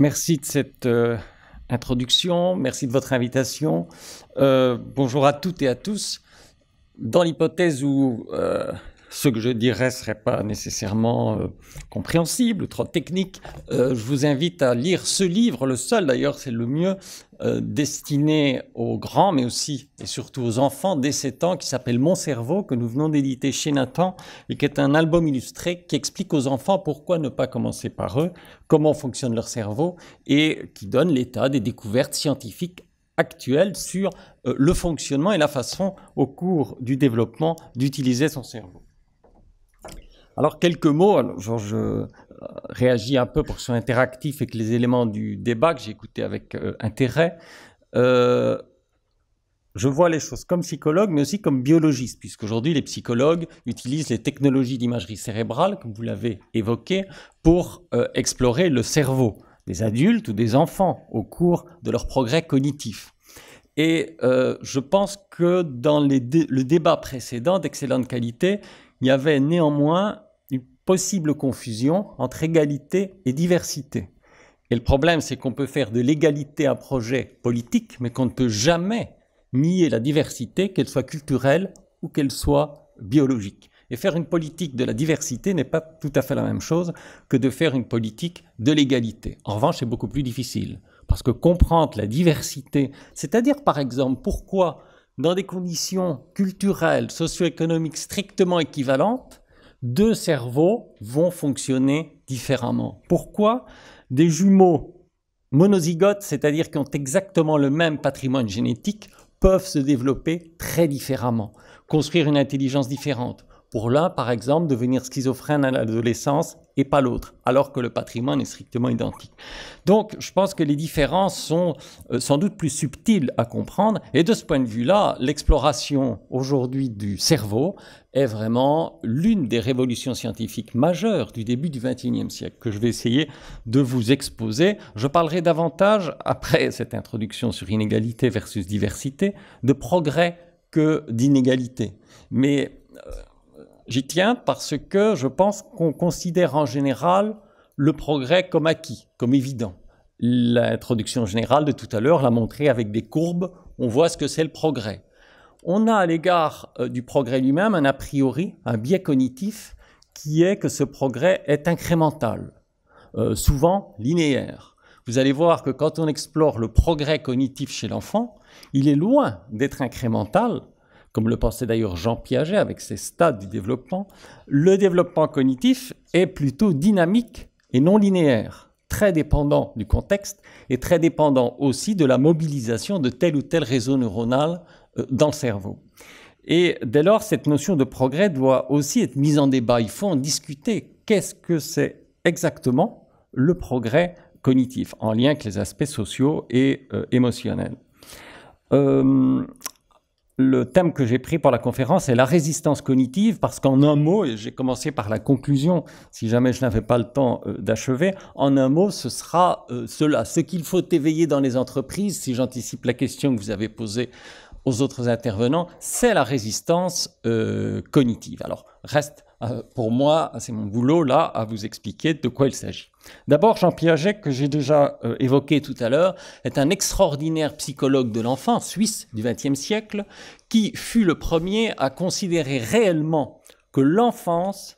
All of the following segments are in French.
Merci de cette euh, introduction, merci de votre invitation. Euh, bonjour à toutes et à tous. Dans l'hypothèse où euh, ce que je dirais serait pas nécessairement euh, compréhensible, trop technique. Euh, je vous invite à lire ce livre, le seul d'ailleurs, c'est le mieux, euh, destiné aux grands, mais aussi et surtout aux enfants dès 7 ans, qui s'appelle Mon cerveau, que nous venons d'éditer chez Nathan, et qui est un album illustré qui explique aux enfants pourquoi ne pas commencer par eux, comment fonctionne leur cerveau, et qui donne l'état des découvertes scientifiques actuelles sur le fonctionnement et la façon au cours du développement d'utiliser son cerveau. Alors, quelques mots. je euh, réagis un peu pour que ce soit interactif et que les éléments du débat que j'ai écouté avec euh, intérêt. Euh, je vois les choses comme psychologue, mais aussi comme biologiste, puisqu'aujourd'hui, les psychologues utilisent les technologies d'imagerie cérébrale, comme vous l'avez évoqué, pour explorer le cerveau des adultes ou des enfants au cours de leur progrès cognitif. Et je pense que dans le débat précédent d'excellente qualité, il y avait néanmoins possible confusion entre égalité et diversité. Et le problème, c'est qu'on peut faire de l'égalité un projet politique, mais qu'on ne peut jamais nier la diversité, qu'elle soit culturelle ou qu'elle soit biologique. Et faire une politique de la diversité n'est pas tout à fait la même chose que de faire une politique de l'égalité. En revanche, c'est beaucoup plus difficile, parce que comprendre la diversité, c'est-à-dire par exemple pourquoi dans des conditions culturelles, socio-économiques strictement équivalentes, deux cerveaux vont fonctionner différemment. Pourquoi des jumeaux monozygotes, c'est-à-dire qui ont exactement le même patrimoine génétique, peuvent se développer très différemment, construire une intelligence différente pour l'un, par exemple, devenir schizophrène à l'adolescence et pas l'autre, alors que le patrimoine est strictement identique. Donc, je pense que les différences sont euh, sans doute plus subtiles à comprendre. Et de ce point de vue-là, l'exploration aujourd'hui du cerveau est vraiment l'une des révolutions scientifiques majeures du début du XXIe siècle que je vais essayer de vous exposer. Je parlerai davantage, après cette introduction sur inégalité versus diversité, de progrès que d'inégalité. Mais euh, J'y tiens parce que je pense qu'on considère en général le progrès comme acquis, comme évident. L'introduction générale de tout à l'heure l'a montré avec des courbes, on voit ce que c'est le progrès. On a à l'égard euh, du progrès lui-même un a priori, un biais cognitif qui est que ce progrès est incrémental, euh, souvent linéaire. Vous allez voir que quand on explore le progrès cognitif chez l'enfant, il est loin d'être incrémental, comme le pensait d'ailleurs Jean Piaget avec ses stades du développement, le développement cognitif est plutôt dynamique et non linéaire, très dépendant du contexte et très dépendant aussi de la mobilisation de tel ou tel réseau neuronal euh, dans le cerveau. Et dès lors, cette notion de progrès doit aussi être mise en débat. Il faut en discuter. Qu'est-ce que c'est exactement le progrès cognitif en lien avec les aspects sociaux et euh, émotionnels euh, le thème que j'ai pris pour la conférence est la résistance cognitive, parce qu'en un mot, et j'ai commencé par la conclusion, si jamais je n'avais pas le temps euh, d'achever, en un mot, ce sera euh, cela, ce qu'il faut éveiller dans les entreprises, si j'anticipe la question que vous avez posée aux autres intervenants, c'est la résistance euh, cognitive. Alors, reste pour moi, c'est mon boulot là, à vous expliquer de quoi il s'agit. D'abord, Jean Piaget, que j'ai déjà euh, évoqué tout à l'heure, est un extraordinaire psychologue de l'enfant suisse du XXe siècle, qui fut le premier à considérer réellement que l'enfance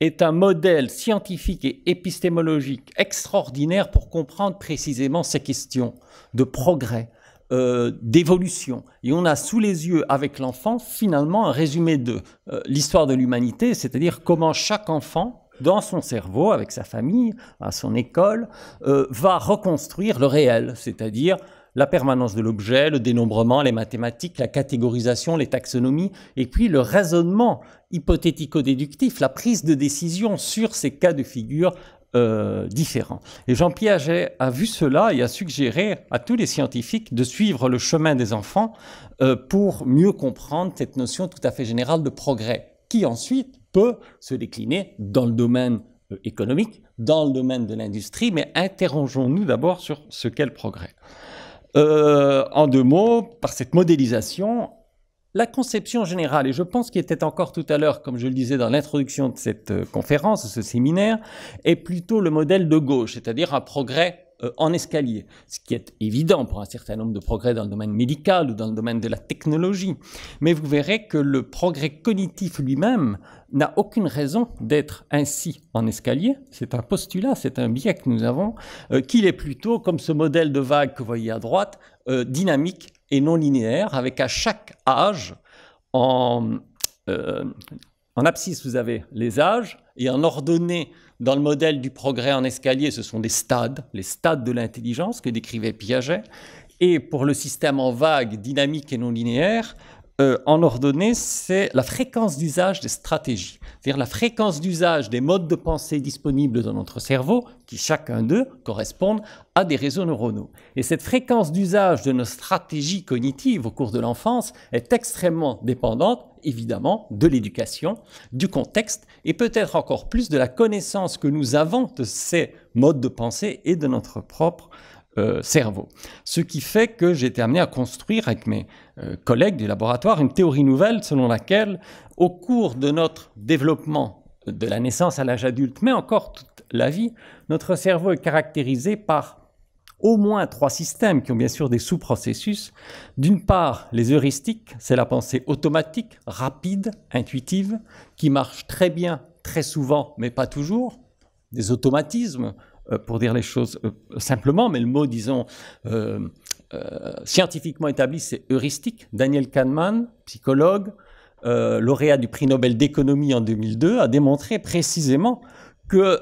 est un modèle scientifique et épistémologique extraordinaire pour comprendre précisément ces questions de progrès, euh, d'évolution. Et on a sous les yeux avec l'enfant finalement un résumé de euh, l'histoire de l'humanité, c'est-à-dire comment chaque enfant dans son cerveau, avec sa famille, à son école, euh, va reconstruire le réel, c'est-à-dire la permanence de l'objet, le dénombrement, les mathématiques, la catégorisation, les taxonomies, et puis le raisonnement hypothético-déductif, la prise de décision sur ces cas de figure euh, différents. Et Jean Piaget a vu cela et a suggéré à tous les scientifiques de suivre le chemin des enfants euh, pour mieux comprendre cette notion tout à fait générale de progrès, qui ensuite peut se décliner dans le domaine euh, économique, dans le domaine de l'industrie, mais interrogeons-nous d'abord sur ce qu'est le progrès. Euh, en deux mots, par cette modélisation, la conception générale, et je pense qu'il était encore tout à l'heure, comme je le disais dans l'introduction de cette euh, conférence, ce séminaire, est plutôt le modèle de gauche, c'est-à-dire un progrès euh, en escalier, ce qui est évident pour un certain nombre de progrès dans le domaine médical ou dans le domaine de la technologie. Mais vous verrez que le progrès cognitif lui-même n'a aucune raison d'être ainsi en escalier. C'est un postulat, c'est un biais que nous avons, euh, qu'il est plutôt comme ce modèle de vague que vous voyez à droite, euh, dynamique et non linéaire, avec à chaque âge, en, en abscisse vous avez les âges, et en ordonnée dans le modèle du progrès en escalier, ce sont des stades, les stades de l'intelligence que décrivait Piaget. Et pour le système en vague, dynamique et non linéaire, euh, en ordonnée, c'est la fréquence d'usage des stratégies, c'est-à-dire la fréquence d'usage des modes de pensée disponibles dans notre cerveau, qui chacun d'eux correspondent à des réseaux neuronaux. Et cette fréquence d'usage de nos stratégies cognitives au cours de l'enfance est extrêmement dépendante évidemment de l'éducation, du contexte et peut-être encore plus de la connaissance que nous avons de ces modes de pensée et de notre propre euh, cerveau. Ce qui fait que j'ai été amené à construire avec mes euh, collègues du laboratoire une théorie nouvelle selon laquelle, au cours de notre développement, euh, de la naissance à l'âge adulte, mais encore toute la vie, notre cerveau est caractérisé par au moins trois systèmes qui ont bien sûr des sous-processus. D'une part, les heuristiques, c'est la pensée automatique, rapide, intuitive, qui marche très bien, très souvent, mais pas toujours. Des automatismes, euh, pour dire les choses euh, simplement, mais le mot, disons, euh, scientifiquement établi, c'est heuristique. Daniel Kahneman, psychologue, lauréat du prix Nobel d'économie en 2002, a démontré précisément que,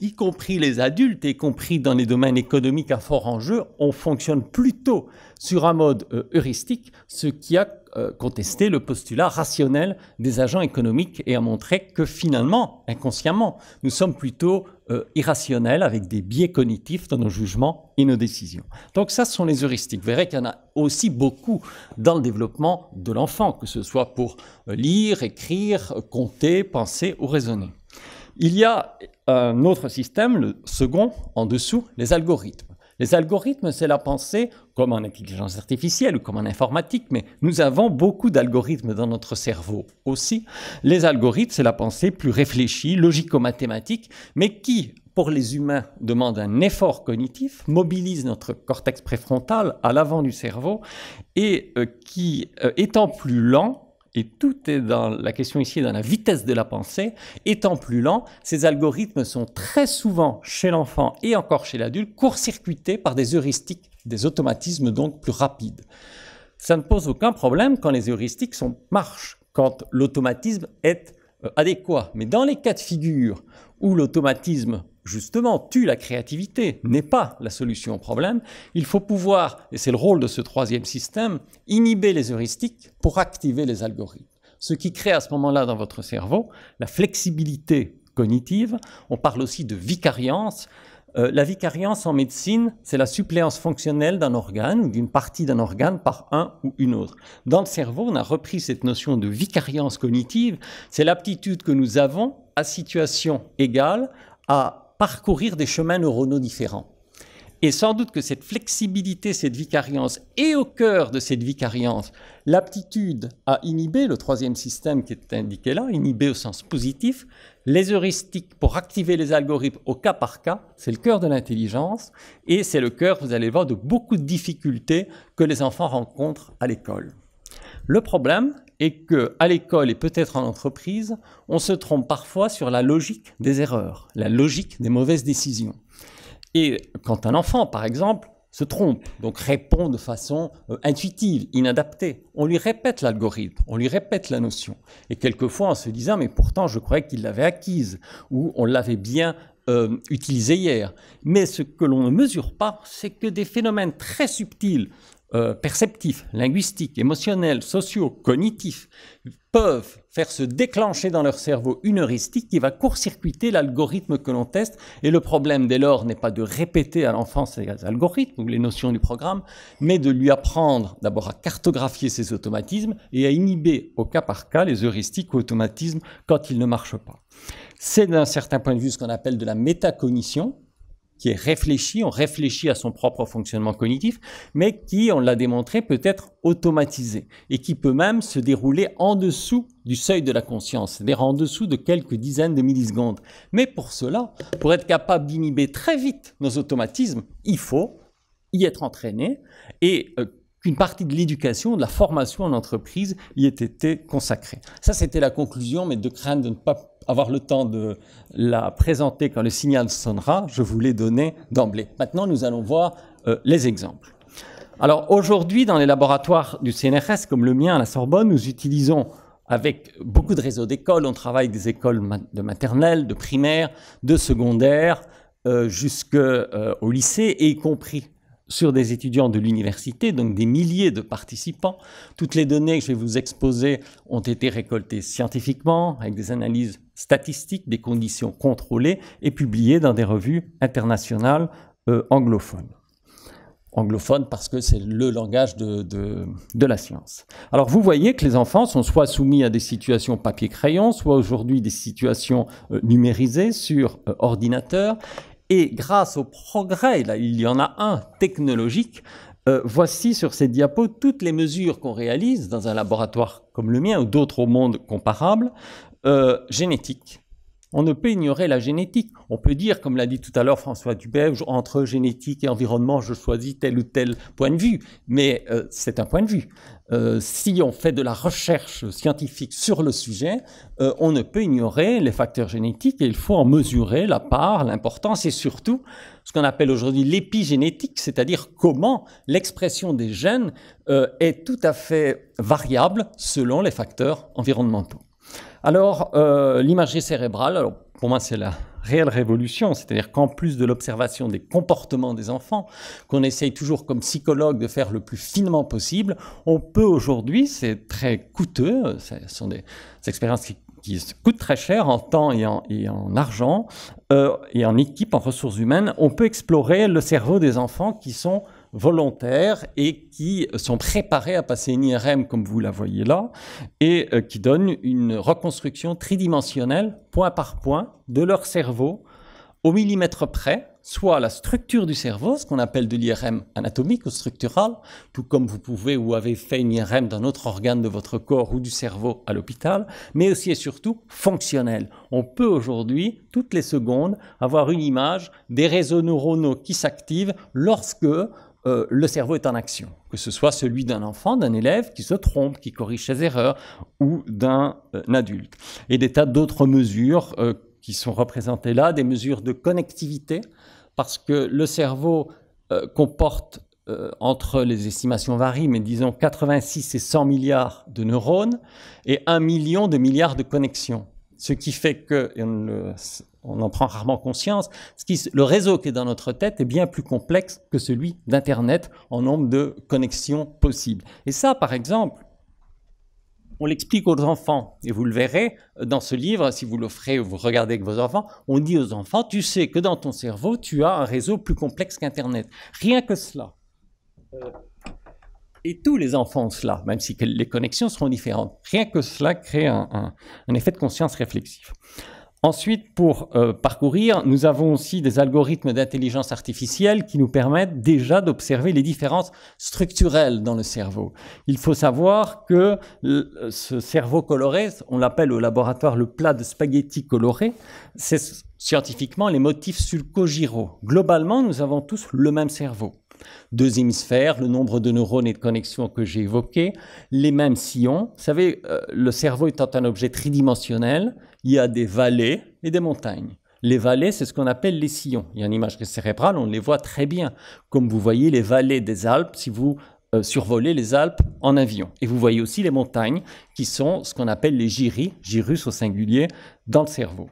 y compris les adultes, y compris dans les domaines économiques à fort enjeu, on fonctionne plutôt sur un mode heuristique, ce qui a contesté le postulat rationnel des agents économiques et a montré que finalement, inconsciemment, nous sommes plutôt euh, avec des biais cognitifs dans nos jugements et nos décisions. Donc ça, ce sont les heuristiques. Vous verrez qu'il y en a aussi beaucoup dans le développement de l'enfant, que ce soit pour euh, lire, écrire, compter, penser ou raisonner. Il y a euh, un autre système, le second, en dessous, les algorithmes. Les algorithmes, c'est la pensée, comme en intelligence artificielle ou comme en informatique, mais nous avons beaucoup d'algorithmes dans notre cerveau aussi. Les algorithmes, c'est la pensée plus réfléchie, logico-mathématique, mais qui, pour les humains, demande un effort cognitif, mobilise notre cortex préfrontal à l'avant du cerveau et euh, qui, euh, étant plus lent, et tout est dans la question ici, dans la vitesse de la pensée, étant plus lent, ces algorithmes sont très souvent chez l'enfant et encore chez l'adulte court-circuités par des heuristiques, des automatismes donc plus rapides. Ça ne pose aucun problème quand les heuristiques sont, marchent, quand l'automatisme est euh, adéquat. Mais dans les cas de figure où l'automatisme justement tue la créativité, n'est pas la solution au problème. Il faut pouvoir, et c'est le rôle de ce troisième système, inhiber les heuristiques pour activer les algorithmes. Ce qui crée à ce moment-là dans votre cerveau la flexibilité cognitive. On parle aussi de vicariance. Euh, la vicariance en médecine, c'est la suppléance fonctionnelle d'un organe ou d'une partie d'un organe par un ou une autre. Dans le cerveau, on a repris cette notion de vicariance cognitive. C'est l'aptitude que nous avons à situation égale à parcourir des chemins neuronaux différents. Et sans doute que cette flexibilité, cette vicariance, et au cœur de cette vicariance, l'aptitude à inhiber, le troisième système qui est indiqué là, inhiber au sens positif, les heuristiques pour activer les algorithmes au cas par cas, c'est le cœur de l'intelligence, et c'est le cœur, vous allez voir, de beaucoup de difficultés que les enfants rencontrent à l'école. Le problème est que à l'école et peut-être en entreprise, on se trompe parfois sur la logique des erreurs, la logique des mauvaises décisions. Et quand un enfant, par exemple, se trompe, donc répond de façon euh, intuitive, inadaptée. On lui répète l'algorithme, on lui répète la notion. Et quelquefois en se disant, mais pourtant je croyais qu'il l'avait acquise, ou on l'avait bien euh, utilisé hier. Mais ce que l'on ne mesure pas, c'est que des phénomènes très subtils euh, perceptifs, linguistiques, émotionnels, sociaux, cognitifs, peuvent faire se déclencher dans leur cerveau une heuristique qui va court-circuiter l'algorithme que l'on teste. Et le problème dès lors n'est pas de répéter à l'enfant ces algorithmes ou les notions du programme, mais de lui apprendre d'abord à cartographier ses automatismes et à inhiber au cas par cas les heuristiques ou automatismes quand ils ne marchent pas. C'est d'un certain point de vue ce qu'on appelle de la métacognition, qui est réfléchi, on réfléchit à son propre fonctionnement cognitif, mais qui, on l'a démontré, peut être automatisé et qui peut même se dérouler en dessous du seuil de la conscience, c'est-à-dire en dessous de quelques dizaines de millisecondes. Mais pour cela, pour être capable d'inhiber très vite nos automatismes, il faut y être entraîné et euh, qu'une partie de l'éducation, de la formation en entreprise y ait été consacrée. Ça, c'était la conclusion, mais de crainte de ne pas avoir le temps de la présenter quand le signal sonnera, je vous l'ai donné d'emblée. Maintenant, nous allons voir euh, les exemples. Alors aujourd'hui, dans les laboratoires du CNRS, comme le mien à la Sorbonne, nous utilisons avec beaucoup de réseaux d'écoles, on travaille des écoles de maternelle, de primaire, de secondaire, euh, jusqu'au euh, lycée, et y compris sur des étudiants de l'université, donc des milliers de participants. Toutes les données que je vais vous exposer ont été récoltées scientifiquement, avec des analyses statistiques, des conditions contrôlées et publiées dans des revues internationales euh, anglophones. anglophones. parce que c'est le langage de, la science. Alors vous voyez que les enfants sont soit soumis à des situations papier-crayon, soit aujourd'hui des situations euh, numérisées sur euh, ordinateur, et grâce au progrès, là, il y en a un technologique, euh, voici sur ces diapos toutes les mesures qu'on réalise dans un laboratoire comme le mien ou d'autres au monde comparables, euh, génétiques, on ne peut ignorer la génétique. On peut dire, comme l'a dit tout à l'heure François Dubège, entre génétique et environnement, je choisis tel ou tel point de vue. Mais euh, c'est un point de vue. Euh, si on fait de la recherche scientifique sur le sujet, euh, on ne peut ignorer les facteurs génétiques et il faut en mesurer la part, l'importance et surtout ce qu'on appelle aujourd'hui l'épigénétique, c'est-à-dire comment l'expression des gènes est tout à fait variable selon les facteurs environnementaux. Alors, euh, l'imagerie cérébrale, pour moi, c'est la réelle révolution, c'est-à-dire qu'en plus de l'observation des comportements des enfants, qu'on essaye toujours comme psychologue de faire le plus finement possible, on peut aujourd'hui, c'est très coûteux, ce sont des, expériences qui, coûtent très cher en temps et en, argent, euh, et en équipe, en ressources humaines, on peut explorer le cerveau des enfants qui sont volontaires et qui sont préparés à passer une IRM comme vous la voyez là et euh, qui donnent une reconstruction tridimensionnelle point par point de leur cerveau au millimètre près, soit la structure du cerveau, ce qu'on appelle de l'IRM anatomique ou structurale, tout comme vous pouvez ou avez fait une IRM d'un autre organe de votre corps ou du cerveau à l'hôpital, mais aussi et surtout fonctionnelle. On peut aujourd'hui, toutes les secondes, avoir une image des réseaux neuronaux qui s'activent lorsque euh, le cerveau est en action, que ce soit celui d'un enfant, d'un élève qui se trompe, qui corrige ses erreurs, ou d'un euh, adulte. Et des tas d'autres mesures euh, qui sont représentées là, des mesures de connectivité, parce que le cerveau comporte entre les estimations varient, mais disons 86 et 100 milliards de neurones et un million de milliards de connexions. Ce qui fait que, on en prend rarement conscience, le réseau qui est dans notre tête est bien plus complexe que celui d'Internet en nombre de connexions possibles. Et ça, par exemple, on l'explique aux enfants. Et vous le verrez euh, dans ce livre, si vous l'offrez ou vous regardez avec vos enfants, on dit aux enfants, tu sais que dans ton cerveau, tu as un réseau plus complexe qu'Internet. Rien que cela. Euh, et tous les enfants ont cela, même si les connexions seront différentes. Rien que cela crée un, un effet de conscience réflexif. Ensuite, pour euh, parcourir, nous avons aussi des algorithmes d'intelligence artificielle qui nous permettent déjà d'observer les différences structurelles dans le cerveau. Il faut savoir que euh, ce cerveau coloré, on l'appelle au laboratoire le plat de spaghettis coloré, c'est scientifiquement les motifs sulcogiraux. Globalement, nous avons tous le même cerveau deux hémisphères, le nombre de neurones et de connexions que j'ai évoqués, les mêmes sillons. Vous savez, euh, le cerveau étant un objet tridimensionnel, il y a des vallées et des montagnes. Les vallées, c'est ce qu'on appelle les sillons. Il y a une image cérébrale, on les voit très bien. Comme vous voyez les vallées des Alpes, si vous euh, survolez les Alpes en avion. Et vous voyez aussi les montagnes qui sont ce qu'on appelle les gyris, gyrus au singulier, dans le cerveau.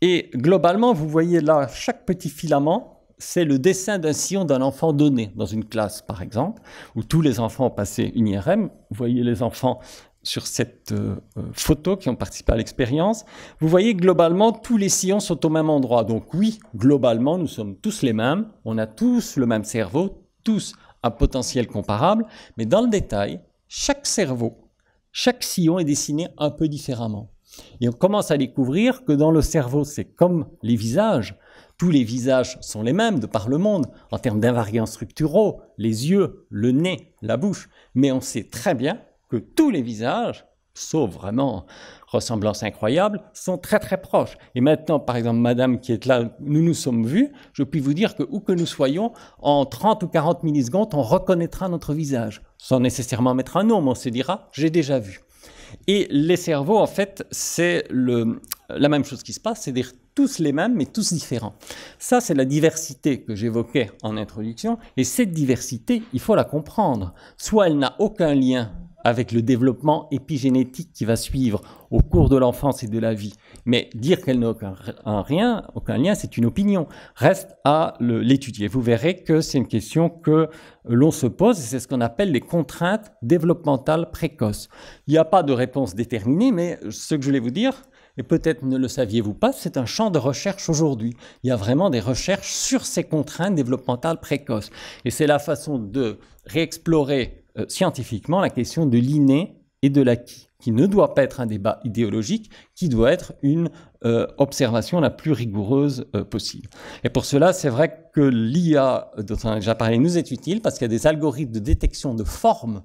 Et globalement, vous voyez là, chaque petit filament, c'est le dessin d'un sillon d'un enfant donné, dans une classe par exemple, où tous les enfants ont passé une IRM. Vous voyez les enfants sur cette euh, euh, photo qui ont participé à l'expérience, vous voyez globalement tous les sillons sont au même endroit. Donc oui, globalement, nous sommes tous les mêmes, on a tous le même cerveau, tous un potentiel comparable, mais dans le détail, chaque cerveau, chaque sillon est dessiné un peu différemment. Et on commence à découvrir que dans le cerveau, c'est comme les visages. Tous les visages sont les mêmes de par le monde, en termes d'invariants structuraux, les yeux, le nez, la bouche. Mais on sait très bien que tous les visages, sauf vraiment ressemblance incroyable, sont très très proches. Et maintenant, par exemple, Madame qui est là, nous nous sommes vus, je puis vous dire que où que nous soyons, en 30 ou 40 millisecondes, on reconnaîtra notre visage, sans nécessairement mettre un nom, on se dira, j'ai déjà vu. Et les cerveaux, en fait, c'est la même chose qui se passe, c'est-à-dire tous les mêmes, mais tous différents. Ça, c'est la diversité que j'évoquais en introduction, et cette diversité, il faut la comprendre. Soit elle n'a aucun lien avec le développement épigénétique qui va suivre au cours de l'enfance et de la vie. Mais dire qu'elle n'a aucun, rien, aucun lien, c'est une opinion. Reste à l'étudier. Vous verrez que c'est une question que l'on se pose et c'est ce qu'on appelle les contraintes développementales précoces. Il n'y a pas de réponse déterminée, mais ce que je voulais vous dire, et peut-être ne le saviez-vous pas, c'est un champ de recherche aujourd'hui. Il y a vraiment des recherches sur ces contraintes développementales précoces. Et c'est la façon de réexplorer euh, scientifiquement la question de l'inné et de l'acquis, qui ne doit pas être un débat idéologique, qui doit être une euh, observation la plus rigoureuse euh, possible. Et pour cela, c'est vrai que l'IA dont on a déjà parlé nous est utile parce qu'il y a des algorithmes de détection de formes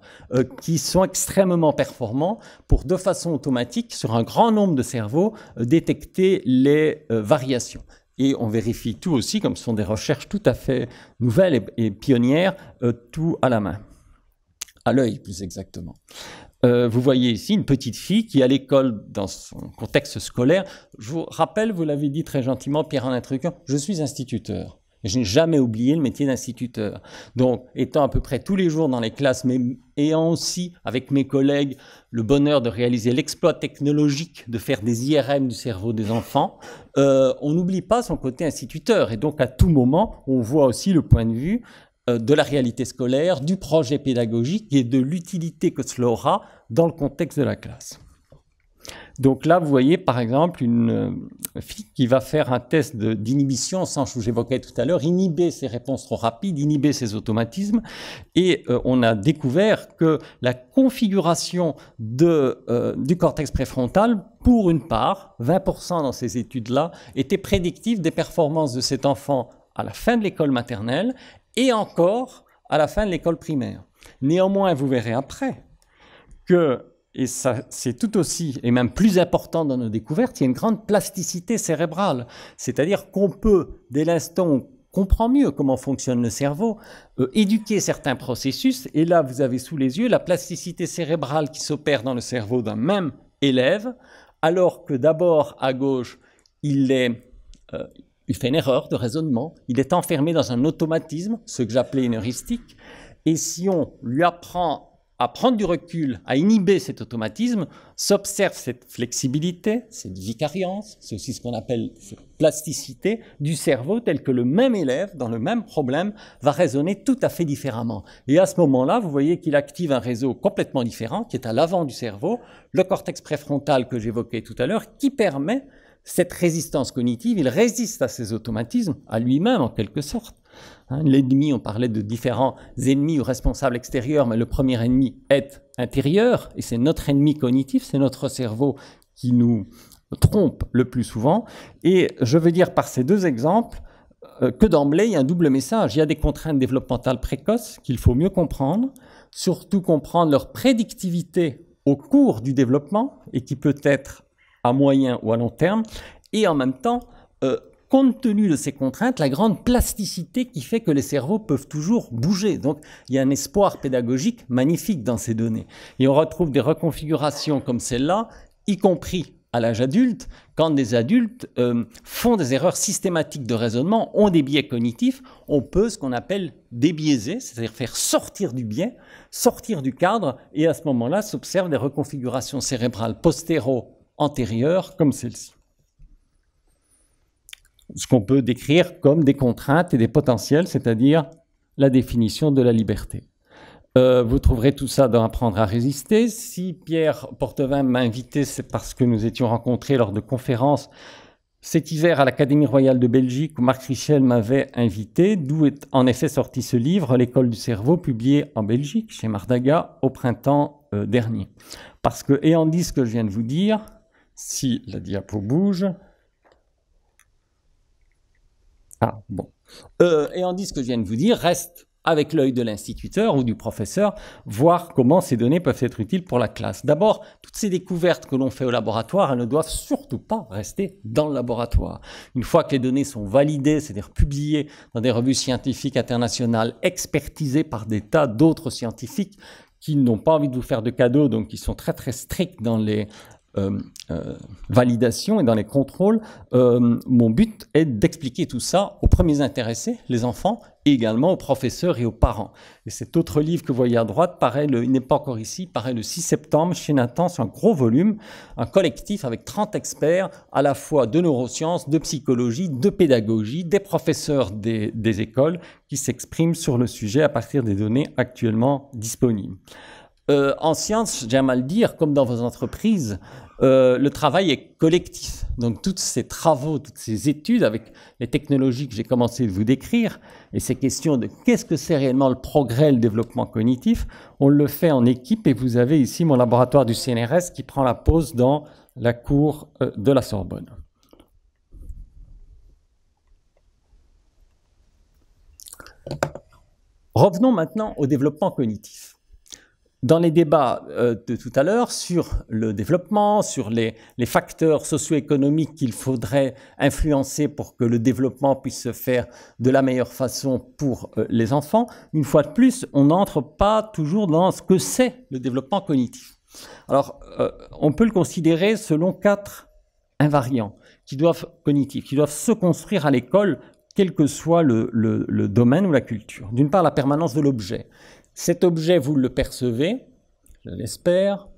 qui sont extrêmement performants pour, de façon automatique, sur un grand nombre de cerveaux, détecter les variations et on vérifie tout aussi, comme ce sont des recherches tout à fait nouvelles et, pionnières, tout à la main l'œil plus exactement. Euh, vous voyez ici une petite fille qui, à l'école, dans son contexte scolaire, je vous rappelle, vous l'avez dit très gentiment, Pierre en introduction, je suis instituteur. Je n'ai jamais oublié le métier d'instituteur. Donc, étant à peu près tous les jours dans les classes, mais ayant aussi, avec mes collègues, le bonheur de réaliser l'exploit technologique de faire des IRM du cerveau des enfants, euh, on n'oublie pas son côté instituteur. Et donc, à tout moment, on voit aussi le point de vue euh, de la réalité scolaire, du projet pédagogique et de l'utilité que cela aura dans le contexte de la classe. Donc là, vous voyez par exemple une euh, fille qui va faire un test d'inhibition, sans que j'évoquais tout à l'heure, inhiber ses réponses trop rapides, inhiber ses automatismes. Et euh, on a découvert que la configuration de, du cortex préfrontal, pour une part, 20% dans ces études-là, était prédictive des performances de cet enfant à la fin de l'école maternelle et encore à la fin de l'école primaire. Néanmoins, vous verrez après que, et ça c'est tout aussi et même plus important dans nos découvertes, il y a une grande plasticité cérébrale. C'est-à-dire qu'on peut, dès l'instant où on comprend mieux comment fonctionne le cerveau, euh, éduquer certains processus, et là vous avez sous les yeux la plasticité cérébrale qui s'opère dans le cerveau d'un même élève, alors que d'abord à gauche, il est... Euh, il fait une erreur de raisonnement, il est enfermé dans un automatisme, ce que j'appelais une heuristique, et si on lui apprend à prendre du recul, à inhiber cet automatisme, s'observe cette flexibilité, cette vicariance, c'est aussi ce qu'on appelle plasticité du cerveau, tel que le même élève, dans le même problème, va raisonner tout à fait différemment. Et à ce moment-là, vous voyez qu'il active un réseau complètement différent, qui est à l'avant du cerveau, le cortex préfrontal que j'évoquais tout à l'heure, qui permet cette résistance cognitive, il résiste à ses automatismes, à lui-même en quelque sorte. Hein, l'ennemi, on parlait de différents ennemis ou responsables extérieurs, mais le premier ennemi est intérieur, et c'est notre ennemi cognitif, c'est notre cerveau qui nous trompe le plus souvent. Et je veux dire par ces deux exemples euh, que d'emblée, il y a un double message. Il y a des contraintes développementales précoces qu'il faut mieux comprendre, surtout comprendre leur prédictivité au cours du développement et qui peut être à moyen ou à long terme, et en même temps, euh, compte tenu de ces contraintes, la grande plasticité qui fait que les cerveaux peuvent toujours bouger. Donc il y a un espoir pédagogique magnifique dans ces données. Et on retrouve des reconfigurations comme celle-là, y compris à l'âge adulte, quand des adultes euh, font des erreurs systématiques de raisonnement, ont des biais cognitifs, on peut ce qu'on appelle débiaiser, c'est-à-dire faire sortir du bien, sortir du cadre, et à ce moment-là s'observent des reconfigurations cérébrales postéro antérieures comme celle-ci. Ce qu'on peut décrire comme des contraintes et des potentiels, c'est-à-dire la définition de la liberté. Euh, vous trouverez tout ça dans Apprendre à résister. Si Pierre Portevin m'a invité, c'est parce que nous étions rencontrés lors de conférences cet hiver à l'Académie royale de Belgique où Marc Richel m'avait invité, d'où est en effet sorti ce livre, L'école du cerveau, publié en Belgique chez Mardaga au printemps euh, dernier. Parce que, ayant dit ce que je viens de vous dire, si la diapo bouge. Ah, bon. Euh, et en dit ce que je viens de vous dire, reste avec l'œil de l'instituteur ou du professeur, voir comment ces données peuvent être utiles pour la classe. D'abord, toutes ces découvertes que l'on fait au laboratoire, elles ne doivent surtout pas rester dans le laboratoire. Une fois que les données sont validées, c'est-à-dire publiées dans des revues scientifiques internationales, expertisées par des tas d'autres scientifiques qui n'ont pas envie de vous faire de cadeaux, donc qui sont très très stricts dans les euh, euh, validation et dans les contrôles, euh, mon but est d'expliquer tout ça aux premiers intéressés, les enfants, et également aux professeurs et aux parents. Et cet autre livre que vous voyez à droite, paraît le, il n'est pas encore ici, paraît le 6 septembre chez Nathan, c'est un gros volume, un collectif avec 30 experts à la fois de neurosciences, de psychologie, de pédagogie, des professeurs des écoles qui s'expriment sur le sujet à partir des données actuellement disponibles. Euh, en science, j'aime mal dire, comme dans vos entreprises, euh, le travail est collectif. Donc, tous ces travaux, toutes ces études avec les technologies que j'ai commencé de vous décrire et ces questions de qu'est-ce que c'est réellement le progrès, le développement cognitif, on le fait en équipe et vous avez ici mon laboratoire du CNRS qui prend la pause dans la cour euh, de la Sorbonne. Revenons maintenant au développement cognitif dans les débats euh, de tout à l'heure sur le développement, sur les, facteurs socio-économiques qu'il faudrait influencer pour que le développement puisse se faire de la meilleure façon pour euh, les enfants, une fois de plus, on n'entre pas toujours dans ce que c'est le développement cognitif. Alors, euh, on peut le considérer selon quatre invariants qui doivent, cognitifs qui doivent se construire à l'école quel que soit le, domaine ou la culture. D'une part, la permanence de l'objet. Cet objet, vous le percevez, je l'espère.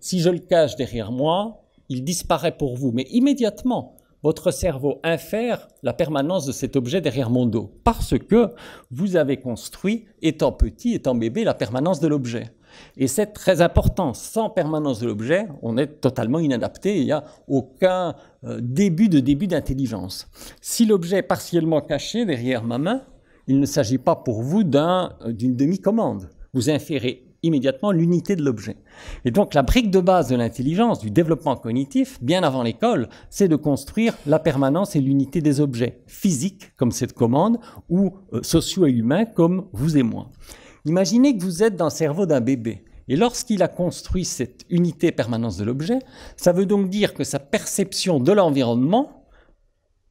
Si je le cache derrière moi, il disparaît pour vous. Mais immédiatement, votre cerveau infère la permanence de cet objet derrière mon dos. Parce que vous avez construit, étant petit, étant bébé, la permanence de l'objet. Et c'est très important. Sans permanence de l'objet, on est totalement inadapté. Il n'y a aucun euh, début de début d'intelligence. Si l'objet est partiellement caché derrière ma main, il ne s'agit pas pour vous euh, d'une demi-commande. Vous inférez immédiatement l'unité de l'objet. Et donc la brique de base de l'intelligence, du développement cognitif, bien avant l'école, c'est de construire la permanence et l'unité des objets, physiques comme cette commande, ou euh, sociaux et humains comme vous et moi. Imaginez que vous êtes dans le cerveau d'un bébé. Et lorsqu'il a construit cette unité permanence de l'objet, ça veut donc dire que sa perception de l'environnement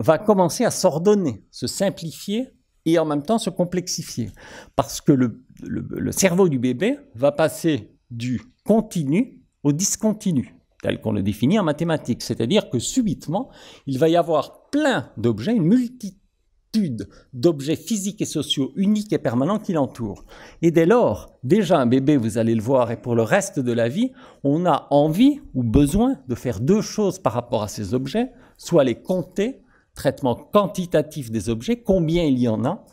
va commencer à s'ordonner, se simplifier et en même temps se complexifier. Parce que le, cerveau du bébé va passer du continu au discontinu, tel qu'on le définit en mathématiques. C'est-à-dire que subitement, il va y avoir plein d'objets, une multitude d'objets physiques et sociaux uniques et permanents qui l'entourent. Et dès lors, déjà un bébé, vous allez le voir, et pour le reste de la vie, on a envie ou besoin de faire deux choses par rapport à ces objets, soit les compter, traitement quantitatif des objets, combien il y en a,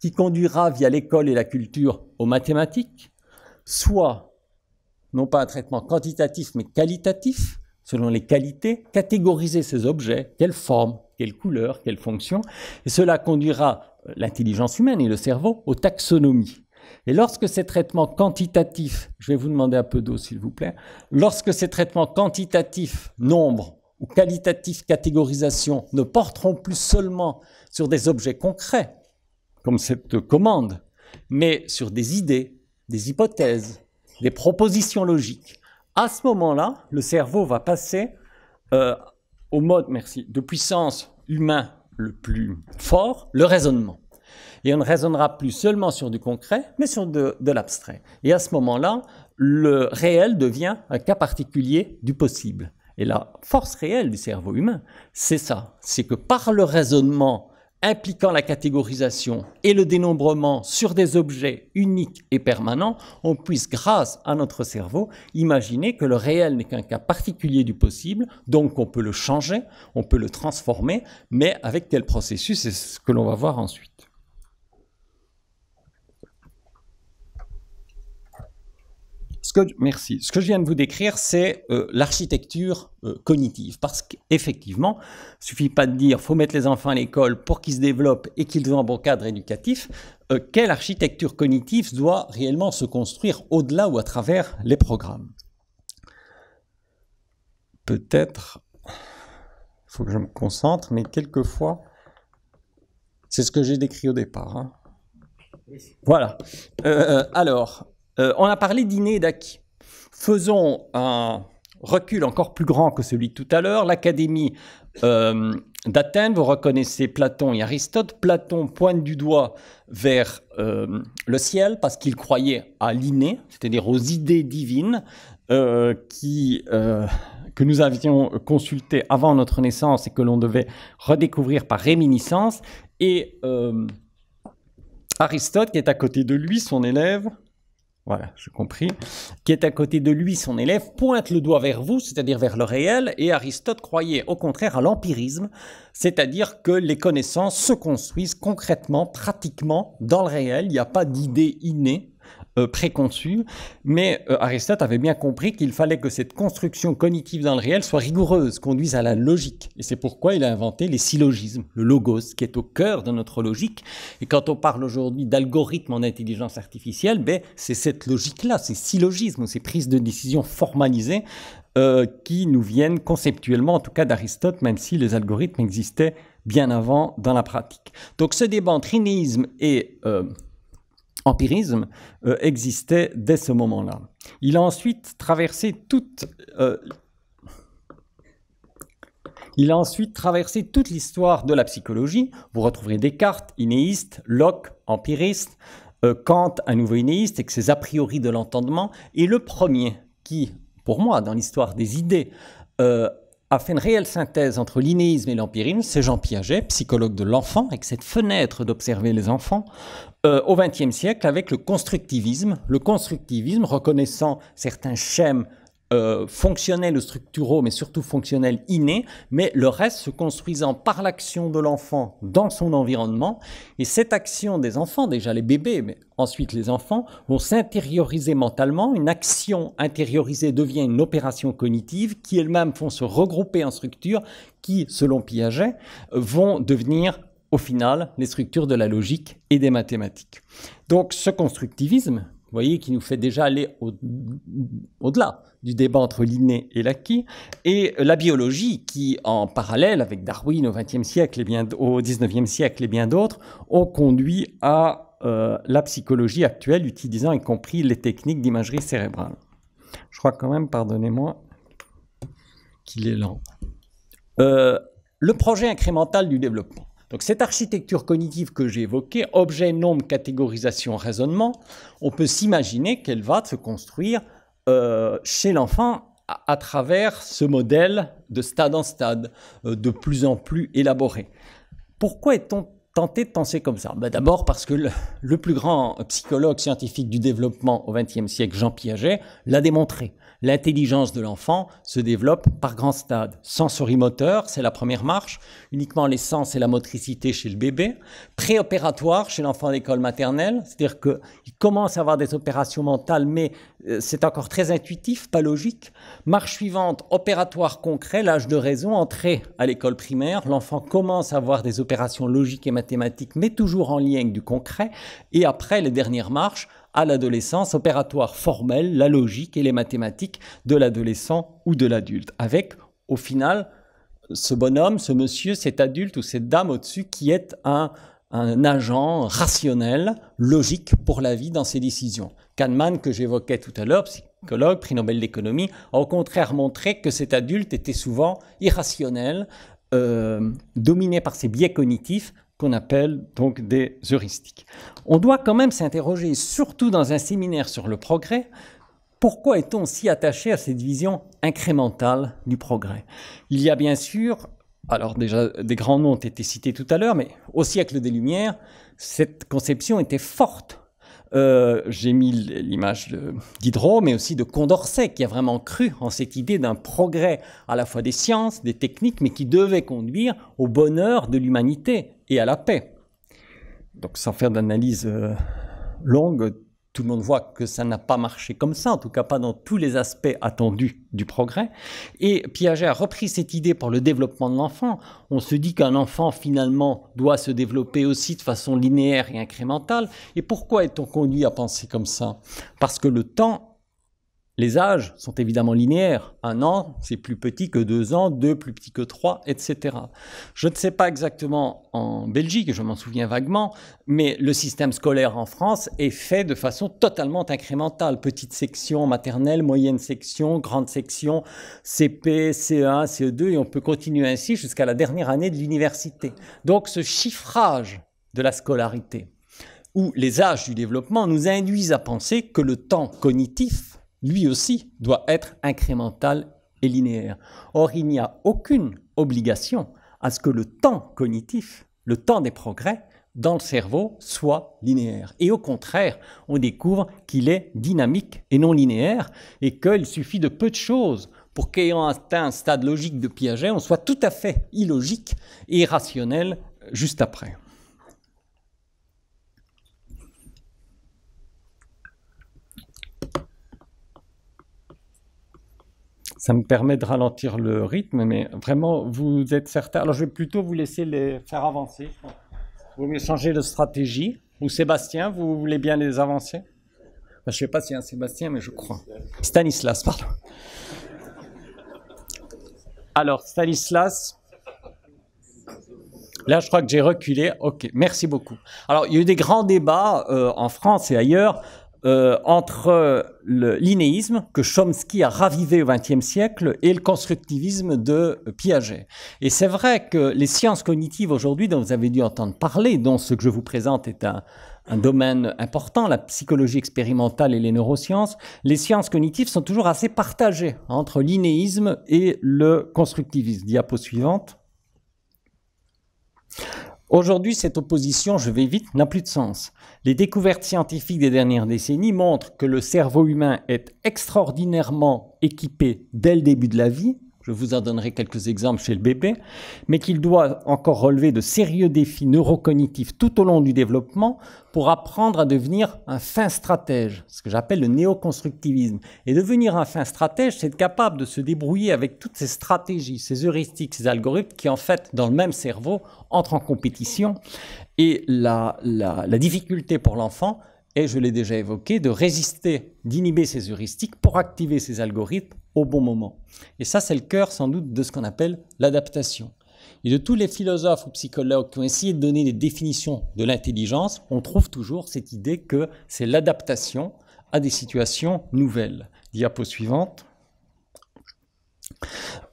qui conduira via l'école et la culture aux mathématiques, soit non pas un traitement quantitatif mais qualitatif, selon les qualités, catégoriser ces objets, quelle forme, quelle couleur, quelle fonction, et cela conduira l'intelligence humaine et le cerveau aux taxonomies. Et lorsque ces traitements quantitatifs, je vais vous demander un peu d'eau s'il vous plaît, lorsque ces traitements quantitatifs, nombre, ou qualitative catégorisation ne porteront plus seulement sur des objets concrets, comme cette commande, mais sur des idées, des hypothèses, des propositions logiques. À ce moment-là, le cerveau va passer euh, au mode merci, de puissance humain le plus fort, le raisonnement. Et on ne raisonnera plus seulement sur du concret, mais sur de l'abstrait. Et à ce moment-là, le réel devient un cas particulier du possible. Et la force réelle du cerveau humain, c'est ça, c'est que par le raisonnement impliquant la catégorisation et le dénombrement sur des objets uniques et permanents, on puisse, grâce à notre cerveau, imaginer que le réel n'est qu'un cas particulier du possible, donc on peut le changer, on peut le transformer, mais avec quel processus, c'est ce que l'on va voir ensuite. merci. Ce que je viens de vous décrire, c'est euh, l'architecture euh, cognitive. Parce qu'effectivement, il suffit pas de dire faut mettre les enfants à l'école pour qu'ils se développent et qu'ils aient un bon cadre éducatif. Euh, quelle architecture cognitive doit réellement se construire au-delà ou à travers les programmes Peut-être, il faut que je me concentre, mais quelquefois, c'est ce que j'ai décrit au départ. Hein. Voilà. alors, euh, on a parlé d'inné et d'acquis. Faisons un recul encore plus grand que celui de tout à l'heure. L'Académie euh, d'Athènes, vous reconnaissez Platon et Aristote. Platon pointe du doigt vers euh, le ciel parce qu'il croyait à l'inné, c'est-à-dire aux idées divines qui que nous avions consultées avant notre naissance et que l'on devait redécouvrir par réminiscence. Et Aristote, qui est à côté de lui, son élève, voilà, j'ai compris. Qui est à côté de lui, son élève, pointe le doigt vers vous, c'est-à-dire vers le réel, et Aristote croyait au contraire à l'empirisme, c'est-à-dire que les connaissances se construisent concrètement, pratiquement, dans le réel. Il n'y a pas d'idée innée, euh, préconçu mais euh, Aristote avait bien compris qu'il fallait que cette construction cognitive dans le réel soit rigoureuse, conduise à la logique. Et c'est pourquoi il a inventé les syllogismes, le logos, qui est au cœur de notre logique. Et quand on parle aujourd'hui d'algorithmes en intelligence artificielle, ben, c'est cette logique-là, ces syllogismes, ces prises de décision formalisées euh, qui nous viennent conceptuellement, en tout cas d'Aristote, même si les algorithmes existaient bien avant dans la pratique. Donc ce débat entre inéisme et empirisme euh, existait dès ce moment-là. Il a ensuite traversé toute euh, il a ensuite traversé toute l'histoire de la psychologie. Vous retrouverez Descartes, Inéiste, Locke, empiriste, euh, Kant, un nouveau inéiste, avec ses a priori de l'entendement. Et le premier qui, pour moi, dans l'histoire des idées, a fait une réelle synthèse entre l'inéisme et l'empirisme, c'est Jean Piaget, psychologue de l'enfant, avec cette fenêtre d'observer les enfants, euh, au XXe siècle avec le constructivisme. Le constructivisme reconnaissant certains schèmes euh, fonctionnels ou structuraux, mais surtout fonctionnels innés, mais le reste se construisant par l'action de l'enfant dans son environnement. Et cette action des enfants, déjà les bébés, mais ensuite les enfants, vont s'intérioriser mentalement. Une action intériorisée devient une opération cognitive qui elles-mêmes font se regrouper en structures qui, selon Piaget, vont devenir au final les structures de la logique et des mathématiques. Donc ce constructivisme, vous voyez, qui nous fait déjà aller au-delà du débat entre l'inné et l'acquis, et la biologie qui, en parallèle avec Darwin au XXe siècle et bien au XIXe siècle et bien d'autres, ont conduit à euh, la psychologie actuelle, utilisant y compris les techniques d'imagerie cérébrale. Je crois quand même, pardonnez-moi, qu'il est lent. Euh, le projet incrémental du développement. Donc cette architecture cognitive que j'ai évoquée, objet, nombre, catégorisation, raisonnement, on peut s'imaginer qu'elle va se construire euh, chez l'enfant à, travers ce modèle de stade en stade, euh, de plus en plus élaboré. Pourquoi est-on tenté de penser comme ça ben, D'abord parce que le, plus grand psychologue scientifique du développement au XXe siècle, Jean Piaget, l'a démontré. L'intelligence de l'enfant se développe par grands stades. Sensorimoteur, c'est la première marche, uniquement les sens et la motricité chez le bébé. Préopératoire chez l'enfant d'école maternelle, c'est-à-dire qu'il commence à avoir des opérations mentales, mais euh, c'est encore très intuitif, pas logique. Marche suivante, opératoire concret, l'âge de raison, entrée à l'école primaire, l'enfant commence à avoir des opérations logiques et mathématiques, mais toujours en lien avec du concret. Et après, les dernières marches, à l'adolescence, opératoire formel, la logique et les mathématiques de l'adolescent ou de l'adulte, avec au final ce bonhomme, ce monsieur, cet adulte ou cette dame au-dessus qui est un, agent rationnel, logique pour la vie dans ses décisions. Kahneman, que j'évoquais tout à l'heure, psychologue, prix Nobel d'économie, a au contraire montré que cet adulte était souvent irrationnel, euh, dominé par ses biais cognitifs, qu'on appelle donc des heuristiques. On doit quand même s'interroger, surtout dans un séminaire sur le progrès, pourquoi est-on si attaché à cette vision incrémentale du progrès Il y a bien sûr, alors déjà des grands noms ont été cités tout à l'heure, mais au siècle des Lumières, cette conception était forte. Euh, j'ai mis l'image d'Hydro, mais aussi de Condorcet, qui a vraiment cru en cette idée d'un progrès à la fois des sciences, des techniques, mais qui devait conduire au bonheur de l'humanité, à la paix. Donc sans faire d'analyse euh, longue, tout le monde voit que ça n'a pas marché comme ça, en tout cas pas dans tous les aspects attendus du progrès. Et Piaget a repris cette idée pour le développement de l'enfant. On se dit qu'un enfant finalement doit se développer aussi de façon linéaire et incrémentale. Et pourquoi est-on conduit à penser comme ça Parce que le temps les âges sont évidemment linéaires. Un an, c'est plus petit que deux ans, deux plus petit que trois, etc. Je ne sais pas exactement en Belgique, je m'en souviens vaguement, mais le système scolaire en France est fait de façon totalement incrémentale. Petite section maternelle, moyenne section, grande section, CP, CE1, CE2, et on peut continuer ainsi jusqu'à la dernière année de l'université. Donc ce chiffrage de la scolarité, où les âges du développement nous induisent à penser que le temps cognitif lui aussi, doit être incrémental et linéaire. Or, il n'y a aucune obligation à ce que le temps cognitif, le temps des progrès dans le cerveau soit linéaire. Et au contraire, on découvre qu'il est dynamique et non linéaire et qu'il suffit de peu de choses pour qu'ayant atteint un stade logique de Piaget, on soit tout à fait illogique et irrationnel juste après. ça me permet de ralentir le rythme, mais vraiment, vous êtes certain. Alors, je vais plutôt vous laisser les faire avancer. Vous mieux changer de stratégie. Ou Sébastien, vous voulez bien les avancer Je ne sais pas si y a un Sébastien, mais je crois. Stanislas, pardon. Alors, Stanislas, Là, je crois que j'ai reculé. OK, merci beaucoup. Alors, il y a eu des grands débats euh, en France et ailleurs euh, entre le linéisme que Chomsky a ravivé au XXe siècle et le constructivisme de Piaget. Et c'est vrai que les sciences cognitives aujourd'hui, dont vous avez dû entendre parler, dont ce que je vous présente est un, un domaine important, la psychologie expérimentale et les neurosciences, les sciences cognitives sont toujours assez partagées entre l'inéisme et le constructivisme. Diapo suivante. Aujourd'hui, cette opposition, je vais vite, n'a plus de sens. Les découvertes scientifiques des dernières décennies montrent que le cerveau humain est extraordinairement équipé dès le début de la vie je vous en donnerai quelques exemples chez le bébé, mais qu'il doit encore relever de sérieux défis neurocognitifs tout au long du développement pour apprendre à devenir un fin stratège, ce que j'appelle le néoconstructivisme. Et devenir un fin stratège, c'est être capable de se débrouiller avec toutes ces stratégies, ces heuristiques, ces algorithmes qui, en fait, dans le même cerveau, entrent en compétition. Et la, la difficulté pour l'enfant, et je l'ai déjà évoqué, de résister, d'inhiber ces heuristiques pour activer ces algorithmes au bon moment. Et ça, c'est le cœur sans doute de ce qu'on appelle l'adaptation. Et de tous les philosophes ou psychologues qui ont essayé de donner des définitions de l'intelligence, on trouve toujours cette idée que c'est l'adaptation à des situations nouvelles. Diapo suivante.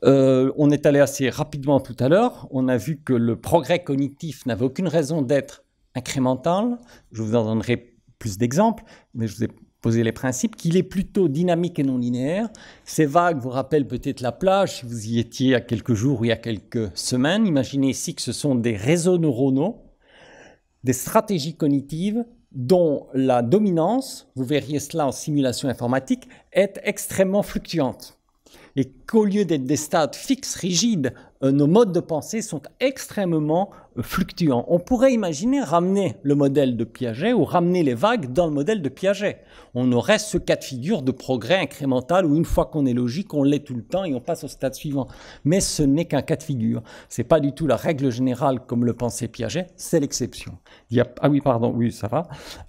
Euh, on est allé assez rapidement tout à l'heure. On a vu que le progrès cognitif n'avait aucune raison d'être incrémental. Je vous en donnerai plus d'exemples, mais je vous ai poser les principes, qu'il est plutôt dynamique et non linéaire. Ces vagues vous rappellent peut-être la plage, si vous y étiez il y a quelques jours ou il y a quelques semaines. Imaginez ici que ce sont des réseaux neuronaux, des stratégies cognitives dont la dominance, vous verriez cela en simulation informatique, est extrêmement fluctuante. Et qu'au lieu d'être des stades fixes, rigides, euh, nos modes de pensée sont extrêmement euh, fluctuants. On pourrait imaginer ramener le modèle de Piaget ou ramener les vagues dans le modèle de Piaget. On aurait ce cas de figure de progrès incrémental où une fois qu'on est logique, on l'est tout le temps et on passe au stade suivant. Mais ce n'est qu'un cas de figure. C'est pas du tout la règle générale comme le pensait Piaget, c'est l'exception. Ah oui, pardon, oui, ça va.